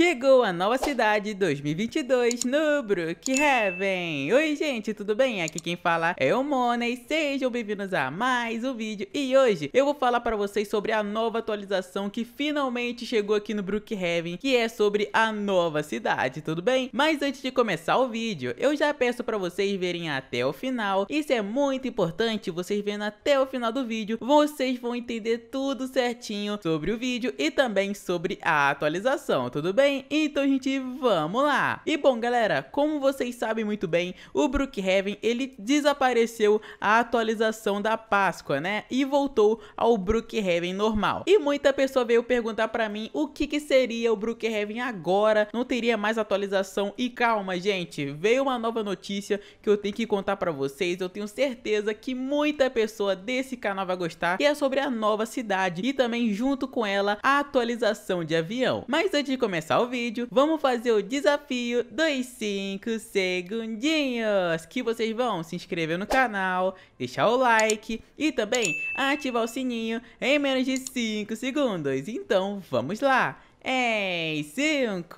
Chegou a nova cidade 2022 no Brookhaven. Oi gente, tudo bem? Aqui quem fala é o Money. Sejam bem-vindos a mais um vídeo. E hoje eu vou falar para vocês sobre a nova atualização que finalmente chegou aqui no Brookhaven, que é sobre a nova cidade, tudo bem? Mas antes de começar o vídeo, eu já peço para vocês verem até o final. Isso é muito importante, vocês vendo até o final do vídeo, vocês vão entender tudo certinho sobre o vídeo e também sobre a atualização, tudo bem? bem? Então, gente, vamos lá! E bom, galera, como vocês sabem muito bem, o Brookhaven, ele desapareceu a atualização da Páscoa, né? E voltou ao Brookhaven normal. E muita pessoa veio perguntar pra mim o que que seria o Brookhaven agora, não teria mais atualização. E calma, gente, veio uma nova notícia que eu tenho que contar pra vocês, eu tenho certeza que muita pessoa desse canal vai gostar, que é sobre a nova cidade e também junto com ela a atualização de avião. Mas antes de começar o vídeo, vamos fazer o desafio dos 5 segundinhos, que vocês vão se inscrever no canal, deixar o like e também ativar o sininho em menos de 5 segundos. Então, vamos lá! Em é, 5,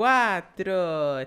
4,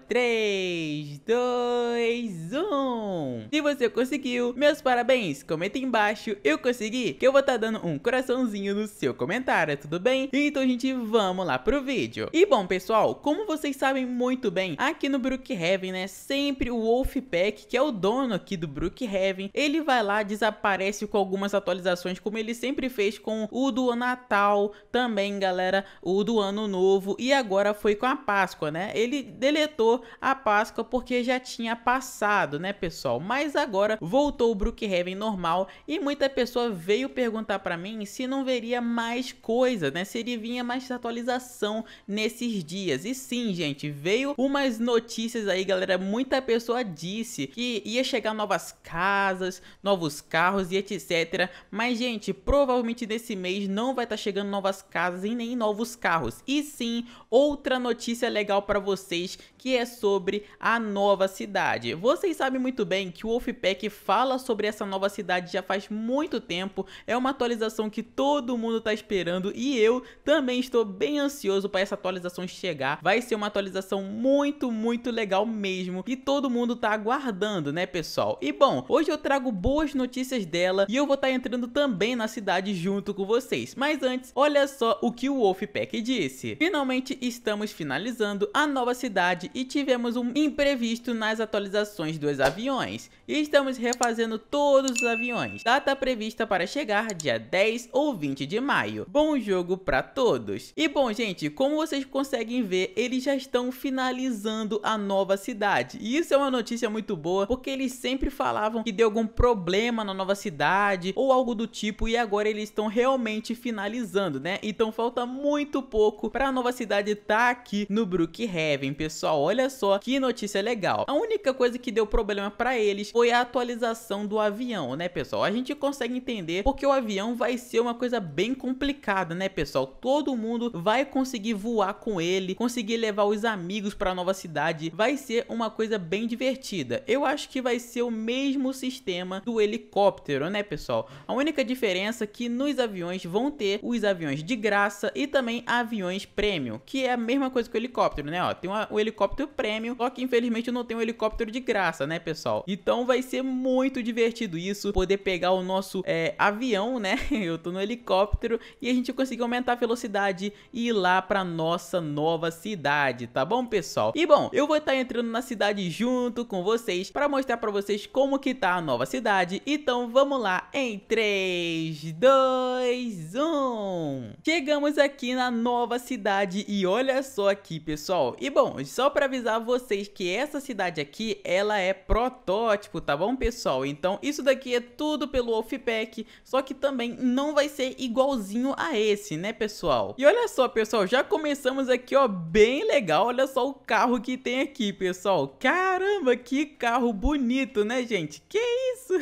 3, 2, 1. Se você conseguiu, meus parabéns. Comenta embaixo, eu consegui, que eu vou estar tá dando um coraçãozinho no seu comentário, tudo bem? Então, gente, vamos lá pro vídeo. E bom, pessoal, como vocês sabem muito bem, aqui no Brookhaven, né, sempre o Wolfpack, que é o dono aqui do Brookhaven, ele vai lá, desaparece com algumas atualizações, como ele sempre fez com o do Natal, também, galera, o do Ano Novo, e agora foi com a Páscoa. Páscoa, né? Ele deletou a Páscoa porque já tinha passado, né, pessoal? Mas agora voltou o Brookhaven normal e muita pessoa veio perguntar para mim se não veria mais coisa, né? Se ele vinha mais atualização nesses dias. E sim, gente, veio umas notícias aí, galera. Muita pessoa disse que ia chegar novas casas, novos carros e etc. Mas, gente, provavelmente nesse mês não vai estar tá chegando novas casas e nem novos carros. E sim, outra notícia legal legal para vocês, que é sobre a nova cidade. Vocês sabem muito bem que o Wolfpack fala sobre essa nova cidade já faz muito tempo, é uma atualização que todo mundo está esperando e eu também estou bem ansioso para essa atualização chegar. Vai ser uma atualização muito, muito legal mesmo e todo mundo está aguardando, né, pessoal? E bom, hoje eu trago boas notícias dela e eu vou estar tá entrando também na cidade junto com vocês. Mas antes, olha só o que o Wolfpack disse. Finalmente estamos finalizando visitando a nova cidade e tivemos um imprevisto nas atualizações dos aviões. E estamos refazendo todos os aviões. Data prevista para chegar dia 10 ou 20 de maio. Bom jogo para todos. E bom, gente, como vocês conseguem ver, eles já estão finalizando a nova cidade. E isso é uma notícia muito boa, porque eles sempre falavam que deu algum problema na nova cidade ou algo do tipo e agora eles estão realmente finalizando, né? Então falta muito pouco para a nova cidade estar tá aqui no Bruno Brookhaven, pessoal, olha só que notícia legal. A única coisa que deu problema para eles foi a atualização do avião, né, pessoal? A gente consegue entender porque o avião vai ser uma coisa bem complicada, né, pessoal? Todo mundo vai conseguir voar com ele, conseguir levar os amigos para nova cidade, vai ser uma coisa bem divertida. Eu acho que vai ser o mesmo sistema do helicóptero, né, pessoal? A única diferença é que nos aviões vão ter os aviões de graça e também aviões premium, que é a mesma coisa que o helicóptero helicóptero, né? Ó, tem uma, helicóptero prêmio, só que infelizmente não tem um helicóptero de graça, né, pessoal? Então vai ser muito divertido isso, poder pegar o nosso é, avião, né? Eu tô no helicóptero e a gente conseguir aumentar a velocidade e ir lá pra nossa nova cidade, tá bom, pessoal? E bom, eu vou estar tá entrando na cidade junto com vocês para mostrar pra vocês como que tá a nova cidade. Então vamos lá, em 3, 2, 1... Chegamos aqui na nova cidade e olha só aqui, pessoal pessoal? E bom, só para avisar vocês que essa cidade aqui, ela é protótipo, tá bom, pessoal? Então, isso daqui é tudo pelo Wolfpack, só que também não vai ser igualzinho a esse, né, pessoal? E olha só, pessoal, já começamos aqui, ó, bem legal. Olha só o carro que tem aqui, pessoal. Caramba, que carro bonito, né, gente? Que isso?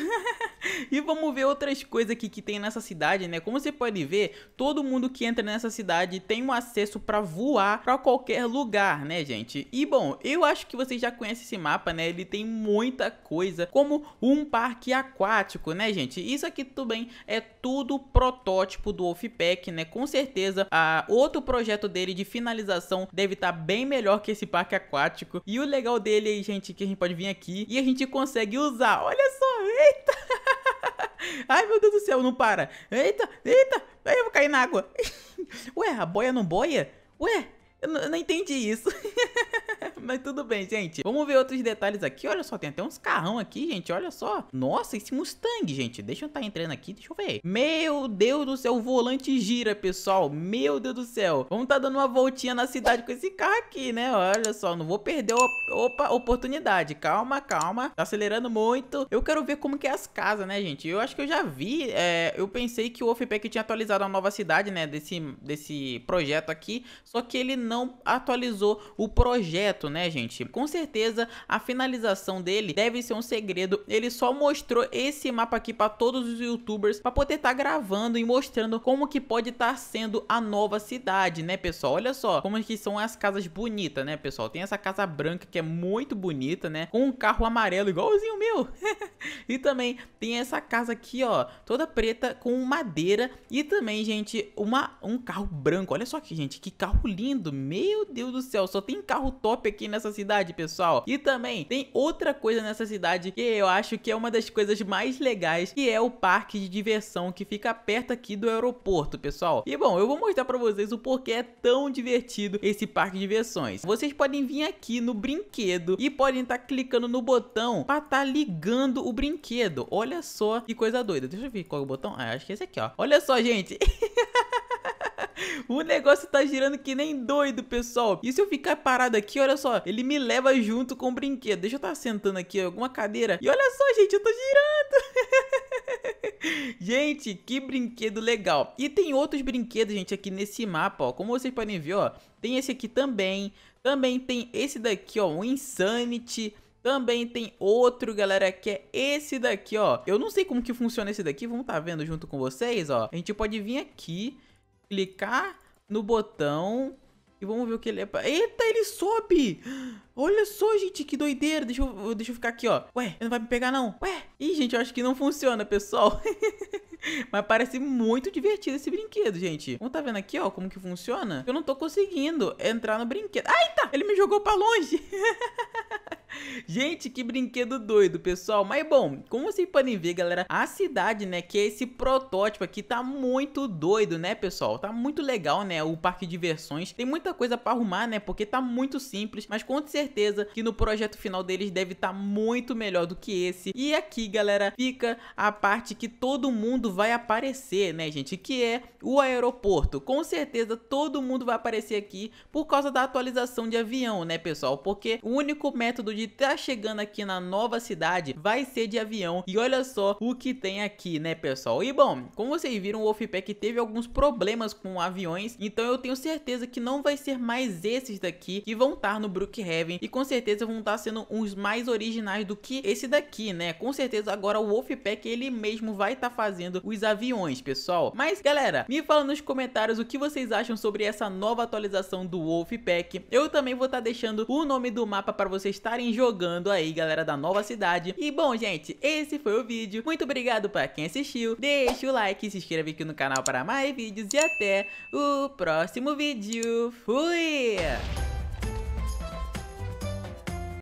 e vamos ver outras coisas aqui que tem nessa cidade, né? Como você pode ver, todo mundo que entra nessa cidade tem um acesso para voar para qualquer lugar lugar, né, gente? E bom, eu acho que vocês já conhecem esse mapa, né? Ele tem muita coisa, como um parque aquático, né, gente? Isso aqui tudo bem, é tudo protótipo do Wolfpack, né? Com certeza, a outro projeto dele de finalização deve estar tá bem melhor que esse parque aquático. E o legal dele é, gente, que a gente pode vir aqui e a gente consegue usar. Olha só, eita! Ai, meu Deus do céu, não para. Eita, eita, aí eu vou cair na água. Ué, a boia não boia? Ué, eu, eu não entendi isso. Mas tudo bem, gente. Vamos ver outros detalhes aqui. Olha só, tem até uns carrão aqui, gente. Olha só. Nossa, esse Mustang, gente. Deixa eu estar tá entrando aqui. Deixa eu ver. Meu Deus do céu, o volante gira, pessoal. Meu Deus do céu. Vamos estar tá dando uma voltinha na cidade com esse carro aqui, né? Olha só, não vou perder a opa, oportunidade. Calma, calma. Tá acelerando muito. Eu quero ver como que é as casas, né, gente? Eu acho que eu já vi. É... eu pensei que o Wolfpack tinha atualizado a nova cidade, né? Desse, desse projeto aqui. Só que ele não atualizou o projeto, né, gente? Com certeza a finalização dele deve ser um segredo. Ele só mostrou esse mapa aqui para todos os youtubers para poder estar tá gravando e mostrando como que pode estar tá sendo a nova cidade, né, pessoal? Olha só como que são as casas bonitas, né, pessoal? Tem essa casa branca que é muito bonita, né? Com um carro amarelo igualzinho o meu. e também tem essa casa aqui, ó, toda preta com madeira e também, gente, uma um carro branco. Olha só aqui, gente, que carro lindo. Meu Deus do céu, só tem carro top aqui aqui nessa cidade, pessoal. E também tem outra coisa nessa cidade que eu acho que é uma das coisas mais legais, que é o parque de diversão que fica perto aqui do aeroporto, pessoal. E bom, eu vou mostrar para vocês o porquê é tão divertido esse parque de diversões. Vocês podem vir aqui no brinquedo e podem estar tá clicando no botão para estar tá ligando o brinquedo. Olha só que coisa doida. Deixa eu ver qual é o botão. Ah, acho que é esse aqui, ó. Olha só, gente. O negócio tá girando que nem doido, pessoal. E se eu ficar parado aqui, olha só, ele me leva junto com o brinquedo. Deixa eu estar tá sentando aqui, alguma cadeira. E olha só, gente, eu tô girando. gente, que brinquedo legal. E tem outros brinquedos, gente, aqui nesse mapa, ó. Como vocês podem ver, ó, tem esse aqui também. Também tem esse daqui, ó, o Insanity. Também tem outro, galera, que é esse daqui, ó. Eu não sei como que funciona esse daqui, vamos tá vendo junto com vocês, ó. A gente pode vir aqui clicar no botão e vamos ver o que ele é. Eita, ele sobe! Olha só, gente, que doideira. Deixa eu, deixa eu ficar aqui, ó. Ué, ele não vai me pegar, não. Ué. Ih, gente, eu acho que não funciona, pessoal. Mas parece muito divertido esse brinquedo, gente. Vamos tá vendo aqui, ó, como que funciona? Eu não tô conseguindo entrar no brinquedo. Ah, eita! Ele me jogou pra longe. Gente, que brinquedo doido, pessoal. Mas bom, como vocês podem ver, galera, a cidade, né, que é esse protótipo aqui, tá muito doido, né, pessoal? Tá muito legal, né, o parque de diversões. Tem muita coisa pra arrumar, né, porque tá muito simples, mas com certeza que no projeto final deles deve estar tá muito melhor do que esse. E aqui, galera, fica a parte que todo mundo vai aparecer, né, gente, que é o aeroporto. Com certeza todo mundo vai aparecer aqui por causa da atualização de avião, né, pessoal? Porque o único método de de estar tá chegando aqui na nova cidade vai ser de avião. E olha só o que tem aqui, né, pessoal? E bom, como vocês viram, o Wolfpack teve alguns problemas com aviões, então eu tenho certeza que não vai ser mais esses daqui que vão estar tá no Brookhaven e com certeza vão estar tá sendo uns mais originais do que esse daqui, né? Com certeza agora o Wolfpack ele mesmo vai estar tá fazendo os aviões, pessoal. Mas galera, me fala nos comentários o que vocês acham sobre essa nova atualização do Wolfpack. Eu também vou estar deixando o nome do mapa para vocês estarem jogando aí, galera da nova cidade. E bom, gente, esse foi o vídeo. Muito obrigado pra quem assistiu. Deixa o like, se inscreve aqui no canal para mais vídeos e até o próximo vídeo. Fui!